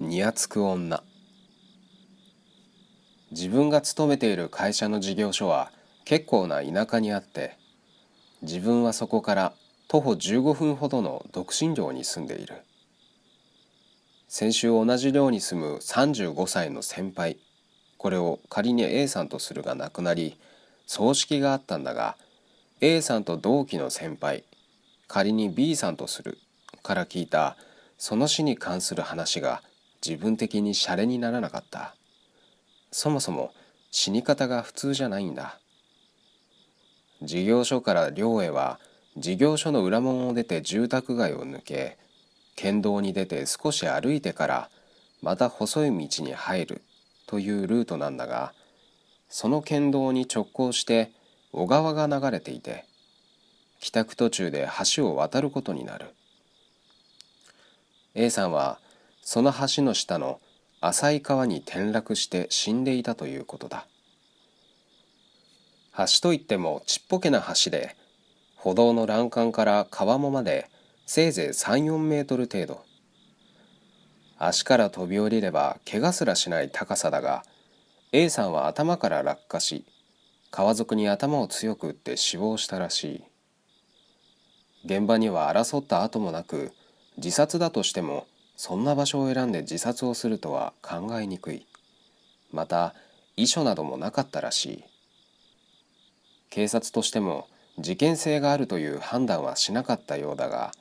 にやつく女自分が勤めている会社の事業所は結構な田舎にあって自分はそこから徒歩15分ほどの独身寮に住んでいる先週同じ寮に住む35歳の先輩これを仮に A さんとするが亡くなり葬式があったんだが A さんと同期の先輩仮に B さんとするから聞いたその死に関する話が自分的にシャレにならなかったそもそも死に方が普通じゃないんだ事業所から寮へは事業所の裏門を出て住宅街を抜け県道に出て少し歩いてからまた細い道に入るというルートなんだがその県道に直行して小川が流れていて帰宅途中で橋を渡ることになる A さんはその橋の下の浅い川に転落して死んでいたということだ橋といってもちっぽけな橋で歩道の欄干から川もまでせいぜい34メートル程度足から飛び降りれば怪我すらしない高さだが A さんは頭から落下し川底に頭を強く打って死亡したらしい現場には争った跡もなく自殺だとしてもそんな場所を選んで自殺をするとは考えにくいまた遺書などもなかったらしい警察としても事件性があるという判断はしなかったようだが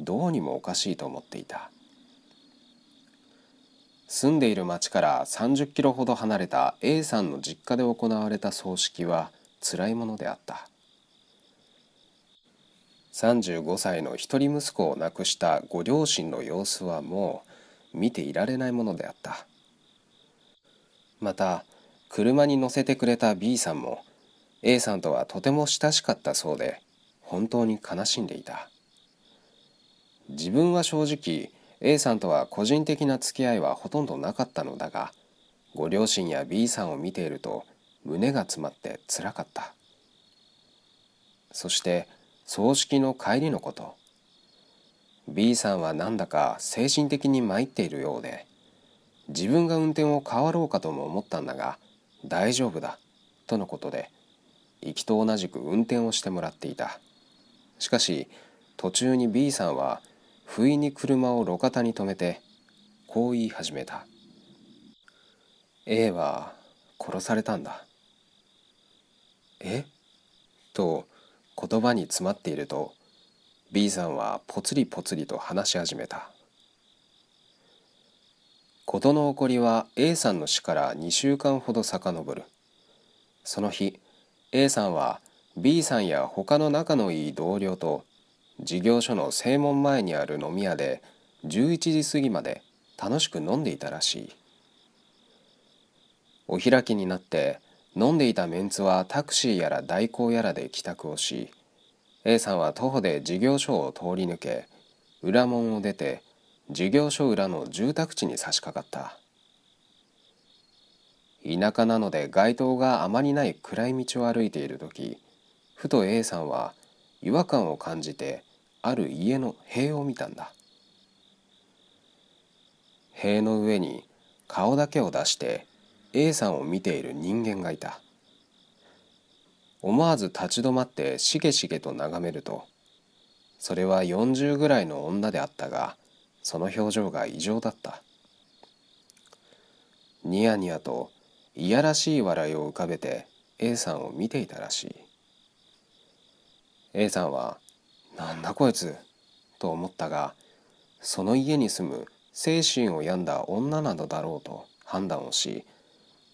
どうにもおかしいと思っていた住んでいる町から30キロほど離れた A さんの実家で行われた葬式はつらいものであった。35歳の一人息子を亡くしたご両親の様子はもう見ていられないものであったまた車に乗せてくれた B さんも A さんとはとても親しかったそうで本当に悲しんでいた自分は正直 A さんとは個人的な付き合いはほとんどなかったのだがご両親や B さんを見ていると胸が詰まってつらかったそして葬式の帰りのこと B さんはなんだか精神的に参っているようで自分が運転を変わろうかとも思ったんだが大丈夫だとのことで行きと同じく運転をしてもらっていたしかし途中に B さんは不意に車を路肩に止めてこう言い始めた A は殺されたんだえと言葉に詰まっていると B さんはぽつりぽつりと話し始めた事の起こりは A さんの死から2週間ほど遡るその日 A さんは B さんや他の仲のいい同僚と事業所の正門前にある飲み屋で11時過ぎまで楽しく飲んでいたらしいお開きになって飲んでいたメンツはタクシーやら代行やらで帰宅をし A さんは徒歩で事業所を通り抜け裏門を出て事業所裏の住宅地に差し掛かった田舎なので街灯があまりない暗い道を歩いている時ふと A さんは違和感を感じてある家の塀を見たんだ塀の上に顔だけを出して A さんを見ている人間がいた思わず立ち止まってしげしげと眺めるとそれは40ぐらいの女であったがその表情が異常だったニヤニヤといやらしい笑いを浮かべて A さんを見ていたらしい A さんは「なんだこいつ」と思ったがその家に住む精神を病んだ女などだろうと判断をし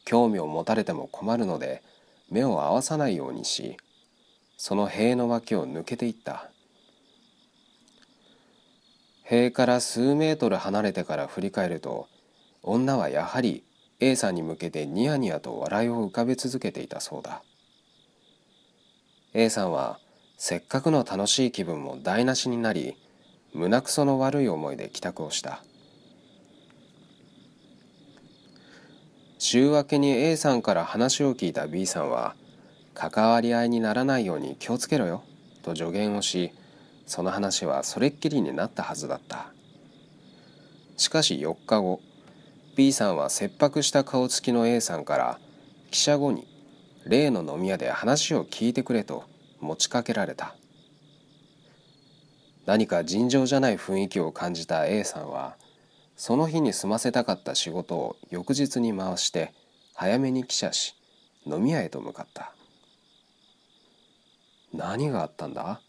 興味を持たれても困るので目を合わさないようにしその塀の脇を抜けていった塀から数メートル離れてから振り返ると女はやはり A さんに向けてニヤニヤと笑いを浮かべ続けていたそうだ A さんはせっかくの楽しい気分も台無しになり胸くその悪い思いで帰宅をした。週明けに A さんから話を聞いた B さんは関わり合いにならないように気をつけろよと助言をしその話はそれっきりになったはずだったしかし4日後 B さんは切迫した顔つきの A さんから記者後に例の飲み屋で話を聞いてくれと持ちかけられた何か尋常じゃない雰囲気を感じた A さんはその日に済ませたかった仕事を翌日に回して早めに汽車し飲み屋へと向かった何があったんだ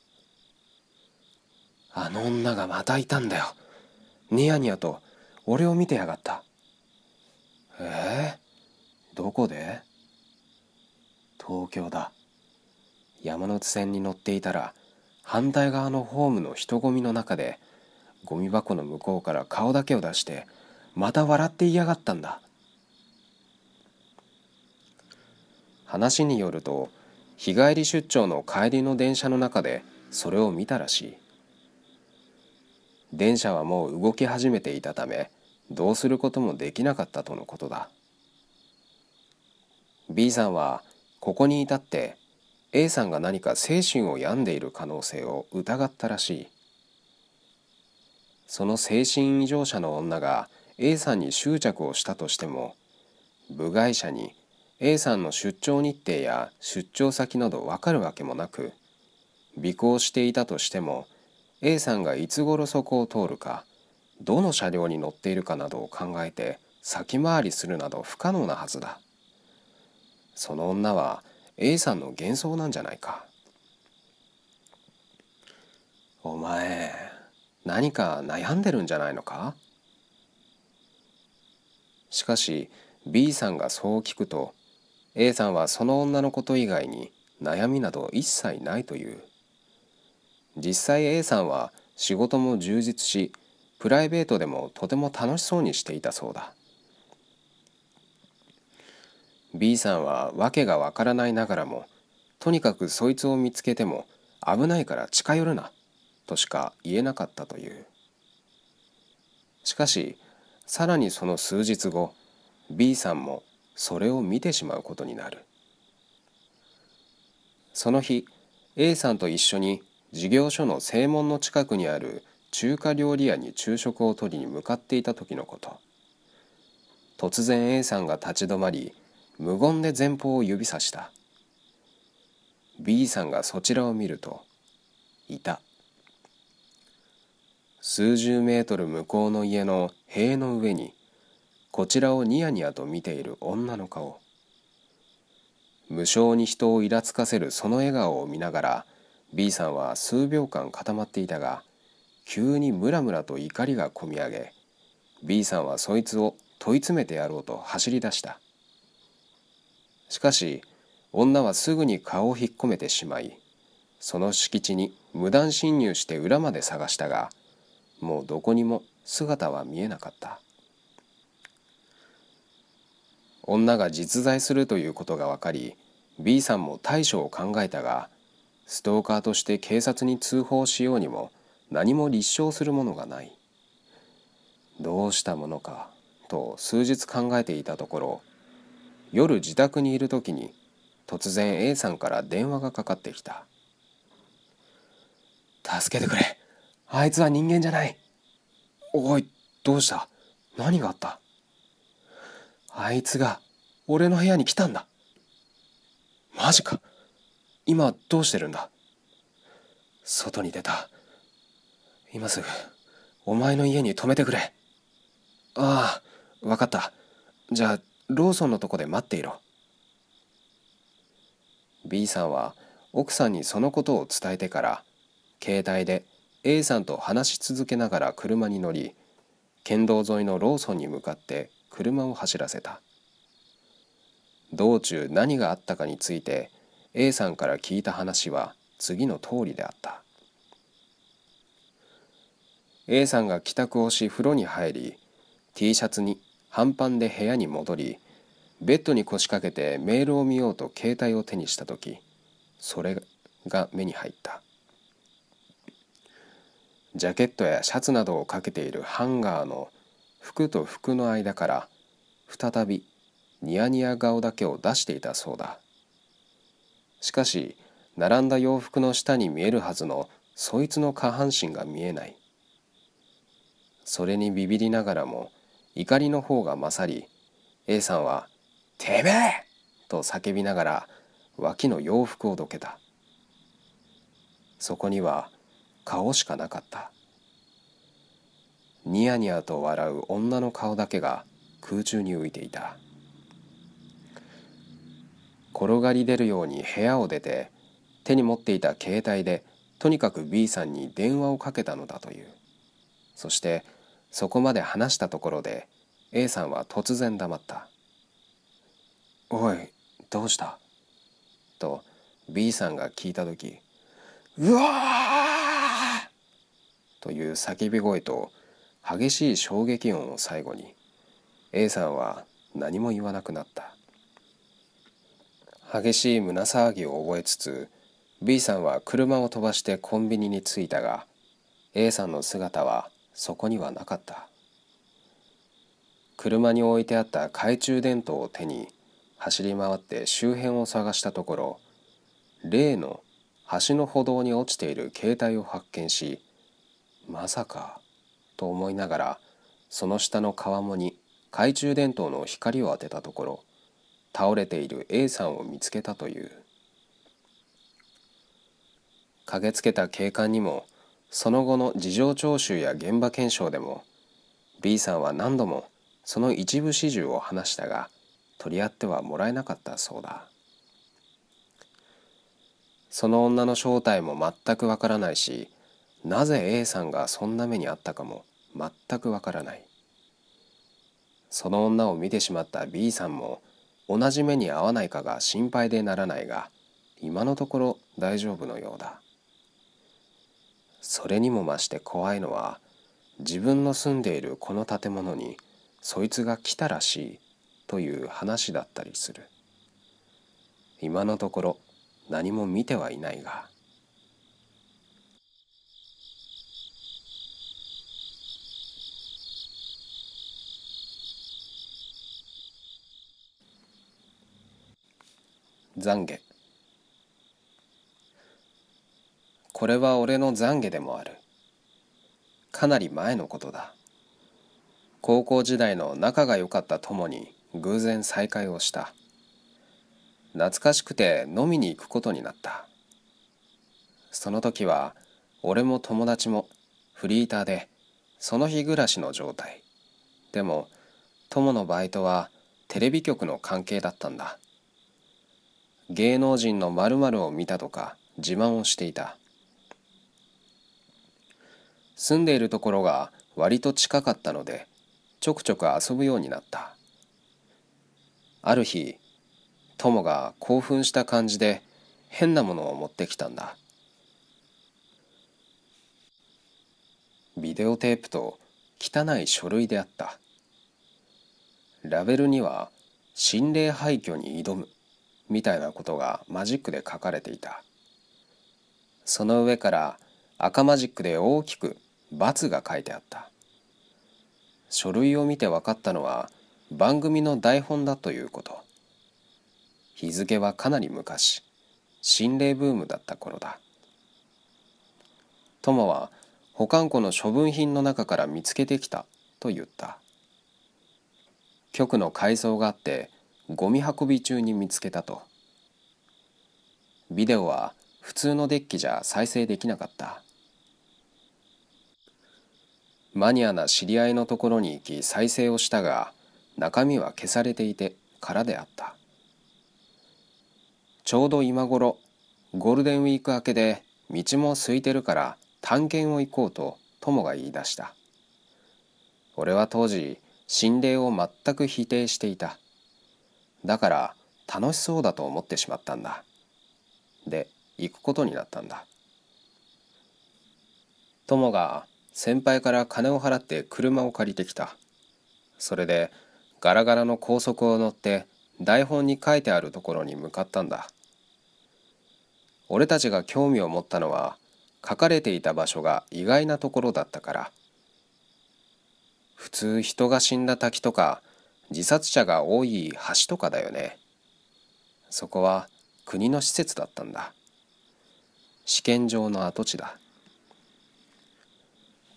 あの女がまたいたんだよニヤニヤと俺を見てやがったえー、どこで東京だ山手線に乗っていたら反対側のホームの人混みの中でゴミ箱の向こうから顔だけを出してまた笑っていやがったんだ話によると日帰り出張の帰りの電車の中でそれを見たらしい電車はもう動き始めていたためどうすることもできなかったとのことだ B さんはここに至って A さんが何か精神を病んでいる可能性を疑ったらしいその精神異常者の女が A さんに執着をしたとしても部外者に A さんの出張日程や出張先など分かるわけもなく尾行していたとしても A さんがいつ頃そこを通るかどの車両に乗っているかなどを考えて先回りするなど不可能なはずだその女は A さんの幻想なんじゃないかお前何か悩んでるんじゃないのかしかし B さんがそう聞くと A さんはその女のこと以外に悩みなど一切ないという実際 A さんは仕事も充実しプライベートでもとても楽しそうにしていたそうだ B さんは訳がわからないながらもとにかくそいつを見つけても危ないから近寄るなとしか言えなかったというしかしさらにその数日後 B さんもそれを見てしまうことになるその日 A さんと一緒に事業所の正門の近くにある中華料理屋に昼食をとりに向かっていた時のこと突然 A さんが立ち止まり無言で前方を指さした B さんがそちらを見るといた数十メートル向こうの家の塀の上にこちらをニヤニヤと見ている女の顔無性に人をイラつかせるその笑顔を見ながら B さんは数秒間固まっていたが急にムラムラと怒りがこみ上げ B さんはそいつを問い詰めてやろうと走り出したしかし女はすぐに顔を引っ込めてしまいその敷地に無断侵入して裏まで探したがもうどこにも姿は見えなかった女が実在するということが分かり B さんも対処を考えたがストーカーとして警察に通報しようにも何も立証するものがないどうしたものかと数日考えていたところ夜自宅にいる時に突然 A さんから電話がかかってきた「助けてくれあいつは人間じゃない。おい、どうした何があったあいつが俺の部屋に来たんだ。マジか。今どうしてるんだ外に出た。今すぐ、お前の家に泊めてくれ。ああ、わかった。じゃあ、ローソンのとこで待っていろ。B さんは奥さんにそのことを伝えてから、携帯で A さんと話し続けながら車に乗り県道沿いのローソンに向かって車を走らせた道中何があったかについて A さんから聞いた話は次の通りであった A さんが帰宅をし風呂に入り T シャツに半パンで部屋に戻りベッドに腰掛けてメールを見ようと携帯を手にした時それが目に入ったジャケットやシャツなどをかけているハンガーの服と服の間から再びニヤニヤ顔だけを出していたそうだしかし並んだ洋服の下に見えるはずのそいつの下半身が見えないそれにビビりながらも怒りの方が勝り A さんは「てめえ!」と叫びながら脇の洋服をどけたそこには顔しかなかったニヤニヤと笑う女の顔だけが空中に浮いていた転がり出るように部屋を出て手に持っていた携帯でとにかく B さんに電話をかけたのだというそしてそこまで話したところで A さんは突然黙った「おいどうした?」と B さんが聞いた時「うわー!」という叫び声と激しい衝撃音を最後に A さんは何も言わなくなった激しい胸騒ぎを覚えつつ B さんは車を飛ばしてコンビニに着いたが A さんの姿はそこにはなかった車に置いてあった懐中電灯を手に走り回って周辺を探したところ例の橋の歩道に落ちている携帯を発見しまさかと思いながらその下の川面に懐中電灯の光を当てたところ倒れている A さんを見つけたという駆けつけた警官にもその後の事情聴取や現場検証でも B さんは何度もその一部始終を話したが取り合ってはもらえなかったそうだその女の正体も全くわからないしなぜ A さんがそんな目にあったかも全くわからないその女を見てしまった B さんも同じ目に遭わないかが心配でならないが今のところ大丈夫のようだそれにも増して怖いのは自分の住んでいるこの建物にそいつが来たらしいという話だったりする今のところ何も見てはいないが。懺悔これは俺の懺悔でもあるかなり前のことだ高校時代の仲が良かった友に偶然再会をした懐かしくて飲みに行くことになったその時は俺も友達もフリーターでその日暮らしの状態でも友のバイトはテレビ局の関係だったんだ芸能人の〇〇を見たとか自慢をしていた住んでいるところが割と近かったのでちょくちょく遊ぶようになったある日友が興奮した感じで変なものを持ってきたんだビデオテープと汚い書類であったラベルには「心霊廃墟に挑む」みたいなことがマジックで書かれていたその上から赤マジックで大きく×が書いてあった書類を見て分かったのは番組の台本だということ日付はかなり昔心霊ブームだった頃だ友は保管庫の処分品の中から見つけてきたと言った局の改造があってゴミ運び中に見つけたとビデオは普通のデッキじゃ再生できなかったマニアな知り合いのところに行き再生をしたが中身は消されていて空であったちょうど今頃ゴールデンウィーク明けで道も空いてるから探検を行こうと友が言い出した俺は当時心霊を全く否定していただから楽しそうだと思ってしまったんだ。で行くことになったんだ。友が先輩から金を払って車を借りてきた。それでガラガラの高速を乗って台本に書いてあるところに向かったんだ。俺たちが興味を持ったのは書かれていた場所が意外なところだったから。普通人が死んだ滝とか自殺者が多い橋とかだよねそこは国の施設だったんだ試験場の跡地だ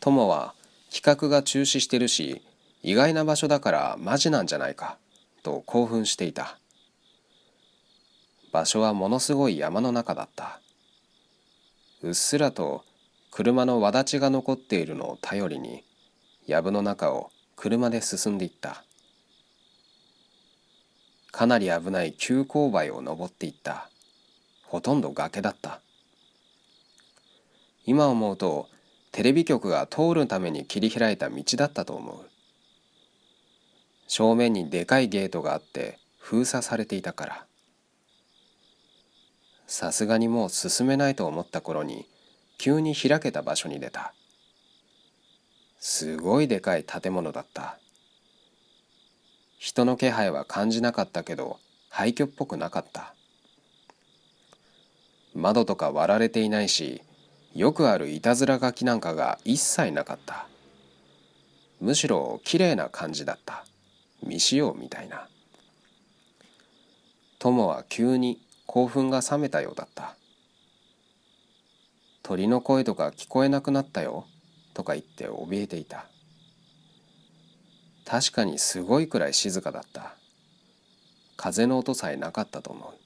友は企画が中止してるし意外な場所だからマジなんじゃないかと興奮していた場所はものすごい山の中だったうっすらと車の輪だちが残っているのを頼りに藪の中を車で進んでいったかなり危ない急勾配を登っていったほとんど崖だった今思うとテレビ局が通るために切り開いた道だったと思う正面にでかいゲートがあって封鎖されていたからさすがにもう進めないと思った頃に急に開けた場所に出たすごいでかい建物だった人の気配は感じなかったけど廃墟っぽくなかった窓とか割られていないしよくあるいたずら書きなんかが一切なかったむしろ綺麗な感じだった未使用みたいな友は急に興奮が冷めたようだった鳥の声とか聞こえなくなったよとか言って怯えていた確かにすごいくらい静かだった風の音さえなかったと思う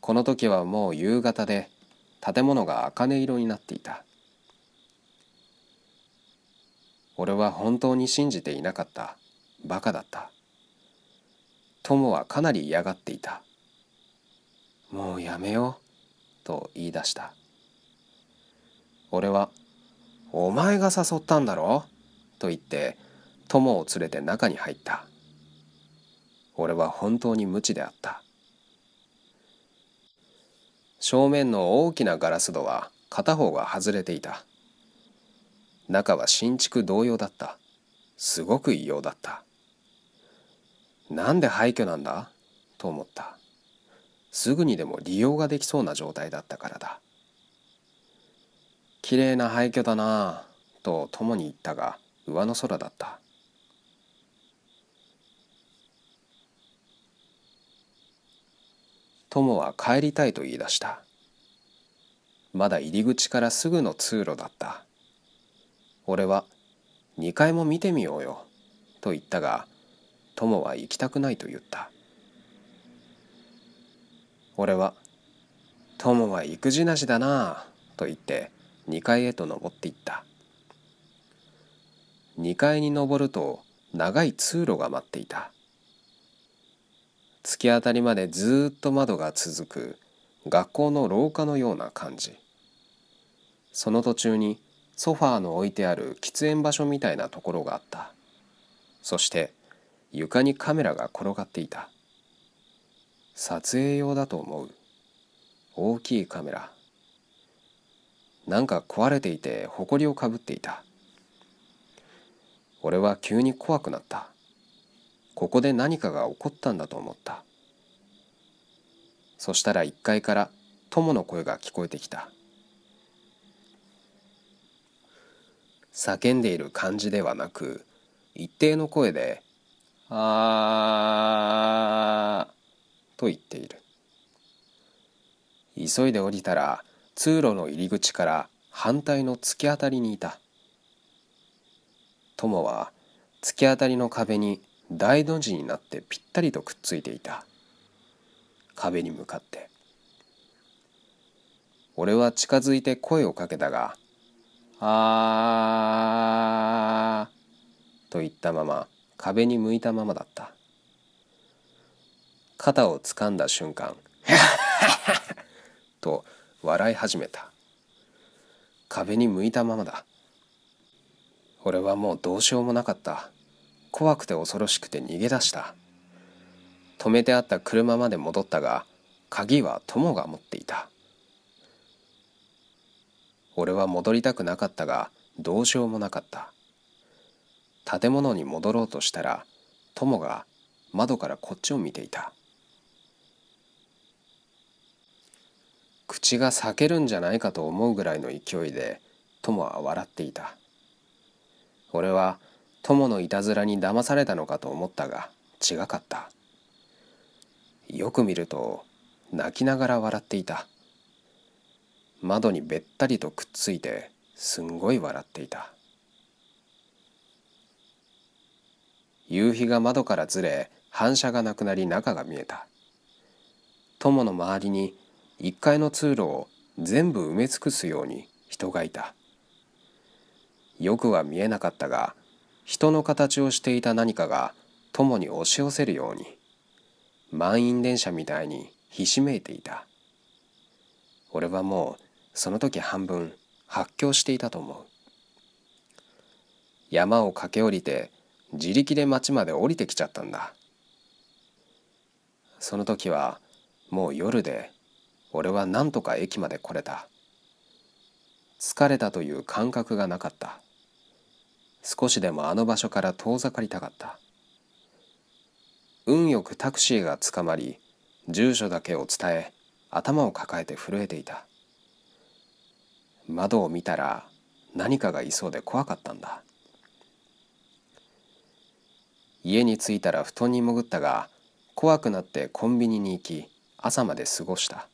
この時はもう夕方で建物が茜色になっていた俺は本当に信じていなかったバカだった友はかなり嫌がっていたもうやめようと言い出した俺は「お前が誘ったんだろ?」と言って友を連れて中に入った俺は本当に無知であった正面の大きなガラス戸は片方が外れていた中は新築同様だったすごく異様だったなんで廃墟なんだと思ったすぐにでも利用ができそうな状態だったからだ綺麗な廃墟だなぁと共に言ったが上の空だった友は帰りたいと言い出したまだ入り口からすぐの通路だった俺は2階も見てみようよと言ったが友は行きたくないと言った俺は友は育児なしだなあと言って2階へと登っていった2階に登ると長い通路が待っていた突き当たりまでずっと窓が続く学校の廊下のような感じその途中にソファーの置いてある喫煙場所みたいなところがあったそして床にカメラが転がっていた撮影用だと思う大きいカメラなんか壊れていて埃をかぶっていた俺は急に怖くなったここで何かが起こったんだと思ったそしたら1階から友の声が聞こえてきた叫んでいる感じではなく一定の声で「あー」と言っている急いで降りたら通路の入り口から反対の突き当たりにいた友は突き当たりの壁に大の字になってぴったりとくっついていた壁に向かって俺は近づいて声をかけたが「あー」と言ったまま壁に向いたままだった肩を掴んだ瞬間「と笑い始めた壁に向いたままだ俺はもうどうしようもなかった怖くて恐ろしくて逃げ出した止めてあった車まで戻ったが鍵は友が持っていた俺は戻りたくなかったがどうしようもなかった建物に戻ろうとしたら友が窓からこっちを見ていた口が裂けるんじゃないかと思うぐらいの勢いで友は笑っていた俺は友のいたずらに騙されたのかと思ったが違かったよく見ると泣きながら笑っていた窓にべったりとくっついてすんごい笑っていた夕日が窓からずれ反射がなくなり中が見えた友の周りに1階の通路を全部埋め尽くすように人がいたよくは見えなかったが人の形をしていた何かが共に押し寄せるように満員電車みたいにひしめいていた俺はもうその時半分発狂していたと思う山を駆け下りて自力で町まで降りてきちゃったんだその時はもう夜で俺は何とか駅まで来れた疲れたという感覚がなかった少しでもあの場所から遠ざかりたかった運よくタクシーが捕まり住所だけを伝え頭を抱えて震えていた窓を見たら何かがいそうで怖かったんだ家に着いたら布団に潜ったが怖くなってコンビニに行き朝まで過ごした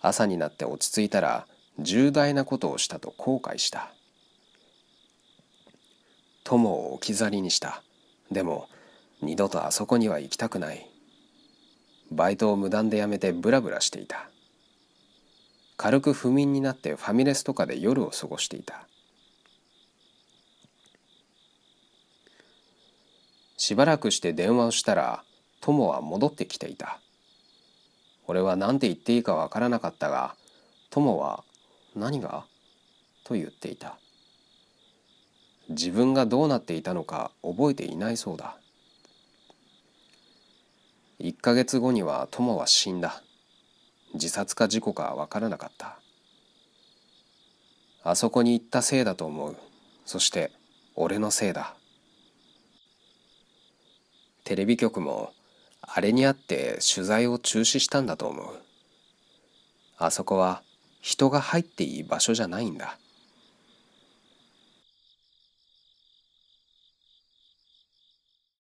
朝になって落ち着いたら重大なことをしたと後悔した友を置き去りにしたでも二度とあそこには行きたくないバイトを無断で辞めてブラブラしていた軽く不眠になってファミレスとかで夜を過ごしていたしばらくして電話をしたら友は戻ってきていた俺は何て言っていいかわからなかったが友は「何が?」と言っていた自分がどうなっていたのか覚えていないそうだ1ヶ月後には友は死んだ自殺か事故かわからなかったあそこに行ったせいだと思うそして俺のせいだテレビ局もあれにあって取材を中止したんだと思うあそこは人が入っていい場所じゃないんだ